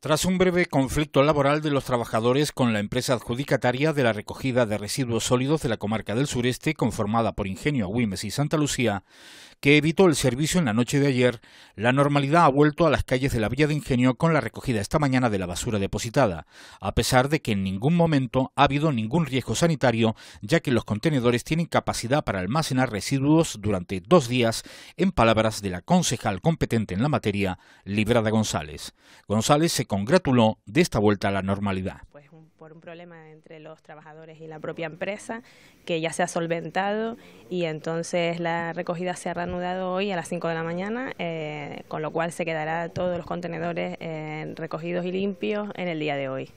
Tras un breve conflicto laboral de los trabajadores con la empresa adjudicataria de la recogida de residuos sólidos de la comarca del sureste, conformada por Ingenio Güimes y Santa Lucía, que evitó el servicio en la noche de ayer, la normalidad ha vuelto a las calles de la Villa de Ingenio con la recogida esta mañana de la basura depositada, a pesar de que en ningún momento ha habido ningún riesgo sanitario, ya que los contenedores tienen capacidad para almacenar residuos durante dos días, en palabras de la concejal competente en la materia, Librada González. González se congratuló de esta vuelta a la normalidad. Pues por un problema entre los trabajadores y la propia empresa, que ya se ha solventado y entonces la recogida se ha anudado hoy a las 5 de la mañana, eh, con lo cual se quedará todos los contenedores eh, recogidos y limpios en el día de hoy.